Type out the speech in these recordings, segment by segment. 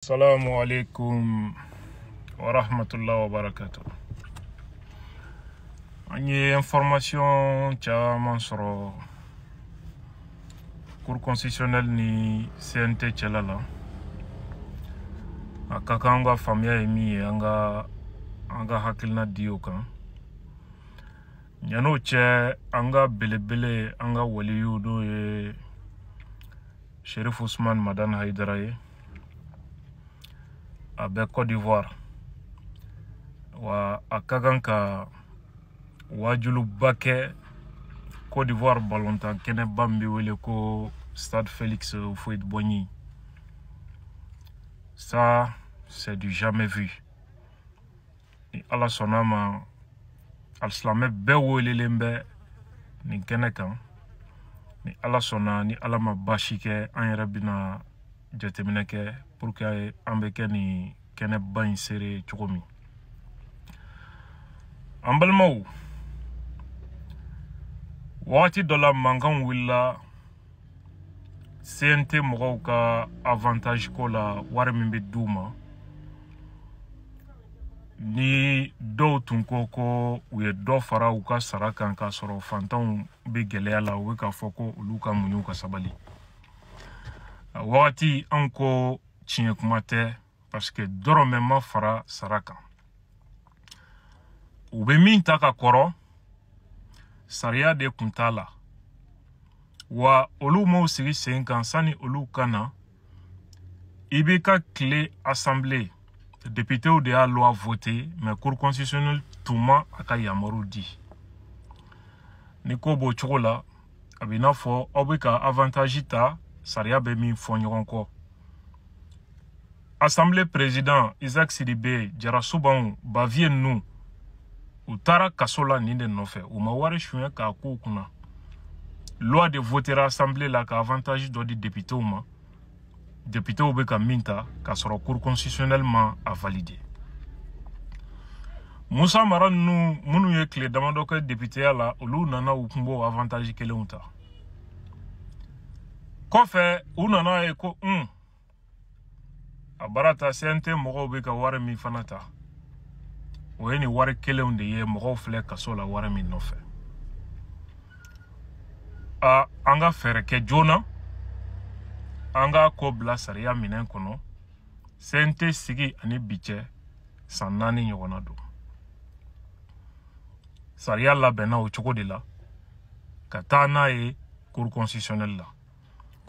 Assalamu alaikum wa rahmatullahi wa barakatuh. An ye information caman sɔrɔ cour constitutionnel ni CNT cɛla la. A ka kan an ka faamuya ye min ye an ka an ka hakilina di o kan. Yan'o cɛ an ka belebele an ka waliyu n'o ye Sherifu Usman Madan Haidara ye. a Côte d'Ivoire wa à wa julubake ka Côte d'Ivoire balontan kɛnɛba min Stade Félix Houphouët-Boigny euh, ça c'est du jamais vu Et Allah sɔnn'a ma alisilamɛ bɛɛ ni bɛ nin ni kan ni Allah sɔnna ni Allah ma bashike kɛ Je temineke pou ki anbeke ni kene bany sere chou gomi. Anbal mou, wati do la mangan wila sente moga waka avantaj ko la waremin bi duma ni do tunkoko ouye do fara waka sarakan ka soro fantan ou bi gele ala weka foko luka mouni waka sabali. Wa ati anko chine koumate, paske doromeman fara sarakan. Oube min tak akoron, sar ya de koum tala. Wa olou mousi wise yon kan, san ni olou kana, ibe ka kle asamble, depite ou de a lo a vote, men kou konstisyonel touman akay yamorou di. Niko bo chou la, abina fo, obika avantajita, sariya bɛ min fɔ ɲɔgɔn kɔ asanbile perezidan isak sidibe jarasubanw bavie nu u taara kaso la nin de nɔfɛ u ma wari suɲɛ k'a k'u kunna loi de votera asanbile la ka avantage dɔ di deputew ma deputew be ka min ta k'a sɔrɔ cour constitutionnel ma a valide musa mara nunu minnu ye tile damadɔ kɛ deputeya la olu nana u kunbɔ avantage kelenw ta kɔfɛ u nana ye ko un a baara ta cnt mɔgɔw bɛ ka wari min fana ta o ye nin wari kelenw de ye mɔgɔw filɛ kaso la wari min nɔfɛ a an ka fɛɛrɛ kɛ joona an k'a ko bila sariya minɛn kɔnɔ cnt sigi ani bi cɛ san naani ɲɔgɔnna don sariya labɛnna o cogo de la ka taa n'a ye cour constitutionnelle la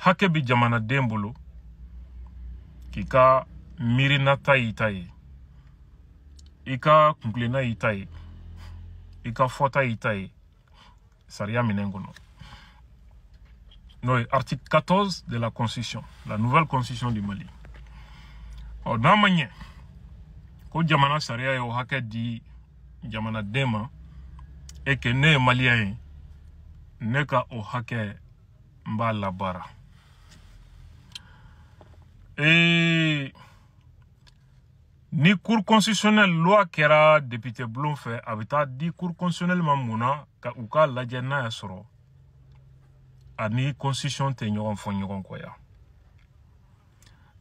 Hakebi bi jamana bolo kika ka miirinata y'i ika kunglina i ika fota y'i saria article 14 de la constitution la nouvelle constitution du mali dans la manière ko jamana saria yo o di dema et que ne Maliens ne ka o hake n la bara ni cour constitutionnelle loi kera député bulon fait a di cour constitutionnelle mamuna ka u la n'a ni ani constitution te nyon fɔ ɲɔgɔn koya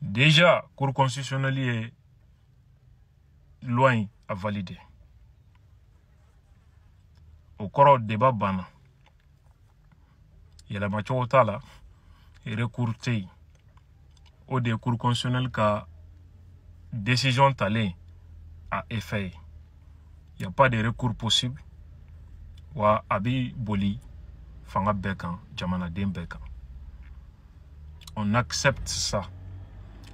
déjà cour constitutionnelle est loin à valider validé corps débat banan il y a la recours au yen o de ye cour car décision talen à effet Il n'y a pas de recours possible wa à boli fanga Bekan, Jamana jamanaden on accepte ça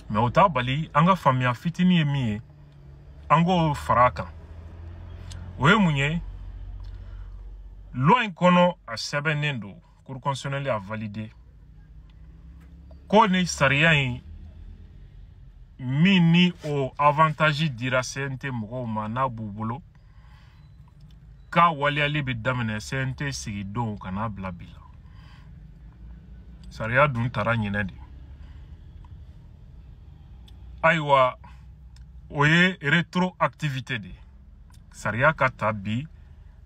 mais au t'a bali Anga ka faamuya fitinin ye min ye an k'o fara a kan o cour constitutionnelle y'a valide ko ni sariya in min ni o avantage dira cnt mɔgɔw ma n'a b'u bolo ka waleyali bɛ daminɛ cnt sigidon ka n'a bila bi la sariya dun tara ɲinɛ de ayiwa o ye retroactivité de sariya ka ta bi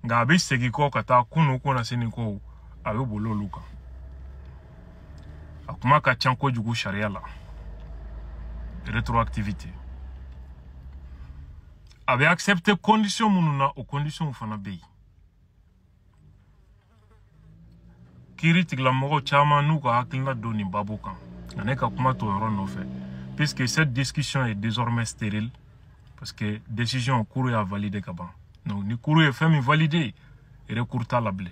nka a bɛ segin kɔ ka taa kunu ko na sini kow a bolo luka. Akuma kan a kuma ka can kojugu retroactivité a accepte condition minnu na o condition fana bɛ Kiri kiiri tigilamɔgɔ caman nuka ka doni babu kan kuma t'o yɔrɔ puisque cette discussion est désormais stérile parce que décision kuru y'a validé ka donc ni kuru est fait, min validé recours t'a la blé.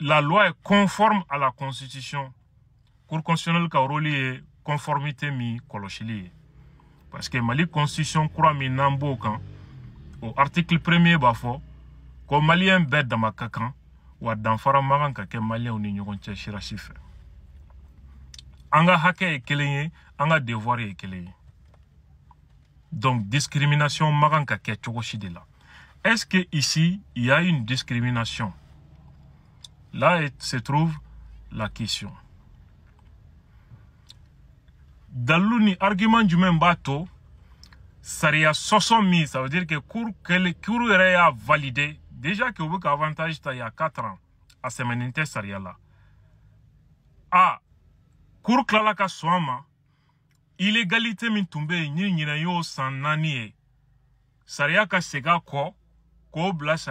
la loi est conforme à la constitution cour constitutionnelle ka est conformité mi kolochili. parce que mali constitution croit que au kan article premier b'a ko maliyɛn bɛɛ dama ka ma kan ou kɛ maliyɛnw ni ɲɔgɔn Mali sirasi fɛ an ka devoir donc discrimination ma kan ka est ce que ici il y a une discrimination Là se trouve la question. Dans l'argument du même bateau, s'aria y 60 000. Ça veut dire que, cour, que le cours est validé. Déjà que vous avez avantage il y a 4 ans à ces moment s'aria y a là. A. Cour Klalaka Swama. Illégalité m'a tombé. Ni n'y a sans nani. Ça y a qu'à ce gars quoi. Qu'au blâche,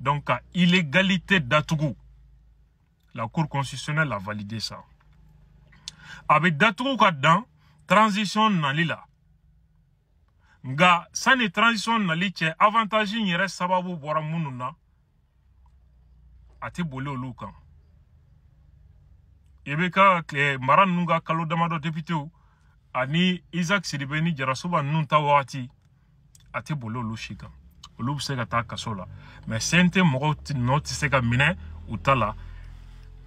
donc, à illégalité d'Atougou. La Cour constitutionnelle a validé ça. Avec d'Atougou Kadan, transition Nalila. Nga, ça n'est transition Nali, c'est avantage Il reste sababu vous voir Ati bolé ou i Et ka que eh, Maranunga ka kalo damado député, ani Isaac sidibe jarasuba ninnu ta wagati a olu bɛ se ka taa kaso la mɛ sente mɔgɔw nɔ tɛ se ka minɛ u ta la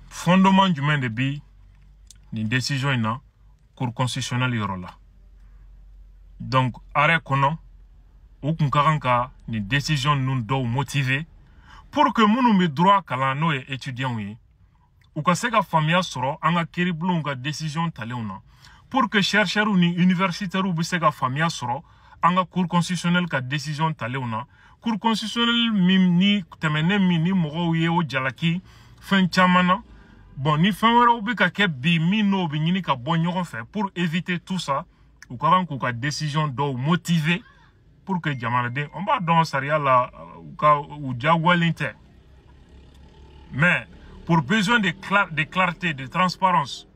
fondement jumɛn de bi nin décision in na cour constitutionnelle yɔrɔ la donc arrêt kɔnɔ u kun ka kan ka nin décision ninnu dɔw motiver pour que minnu bɛ droit kalan n'o ye étudiants ye u ka se ka faamuya sɔrɔ an ka kiiribulonw ka décision talenw na pour que chercheurs ni universitaires bɛ se ka faamuya sɔrɔ an ka cour constitutionnel ka décision talenw na cour constitutionnel min ni tɛmɛnen min ni mɔgɔw ye o jalaki fɛn caman na bon ni fɛn wɛrɛw bɛ ka kɛ bi min n'o bɛ ɲini ka bɔ ɲɔgɔn fɛ pour éviter tout ça u ka kan k'u ka décision dɔw motiver pour que jamanaden on b'a dɔn sariya la u ka u diyagoyalen tɛ mais pour besoin de, de clarté de transparence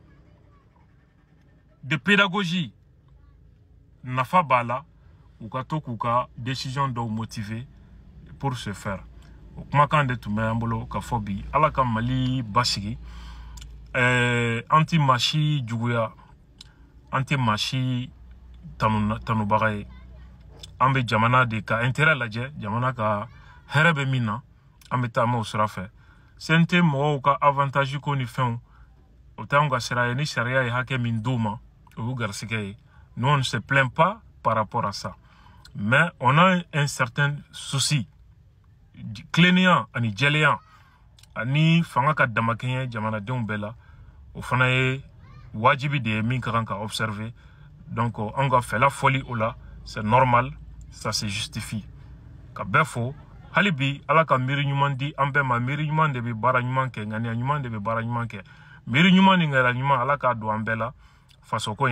de pédagogie nafa b'a la ukatukuka ka to k'u ka desisiyɔn pour se faire o kumakan de tun bɛ an bolo ka fɔ ala ka mali basigi anti an eh, ti anti si juguya an tanu tanubaga ye jamana de ka intérêt lajɛ jamana ka hɛrɛ bɛ min na an bɛ taama o sira fɛ CNT mɔgɔw ka avantage ko ni fɛnw o t'anw ka sira ye ni sariya ye hakɛ min d'u ma o nous ne se plaint pas par rapport à ça mais on a un certain souci. Kilennenya ani ani fanga ka damakɛɲɛ jamanadenw bɛɛ de min ka observer donc euh, va faire la la c'est normal ça se justifie ka bɛɛ ben fo hali bi ala ka miri di an ma miiri bara de Bi baara de bɛ baara ala k'a la fasoko